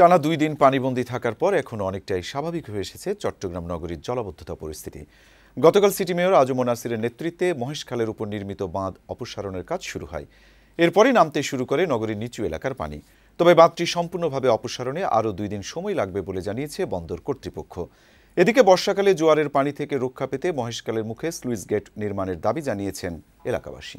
টানা দুই দিন পানিবন্দী থাকার পর এখন অনেকটাই স্বাভাবিক হয়ে এসেছে চট্টগ্রাম নগরীর জলাবদ্ধতা পরিস্থিতি গতকাল সিটি মেয়র আজম নাসিরের নেতৃত্বে মহেশখালের উপর নির্মিত বাঁধ অপসারণের কাজ শুরু হয় এরপরই নামতে শুরু করে নগরীর নিচু এলাকার পানি তবে বাঁধটি সম্পূর্ণভাবে অপসারণে আরও দুই দিন সময় লাগবে বলে জানিয়েছে বন্দর কর্তৃপক্ষ এদিকে বর্ষাকালে জোয়ারের পানি থেকে রক্ষা পেতে মহেশখালের মুখে স্লুইস গেট নির্মাণের দাবি জানিয়েছেন এলাকাবাসী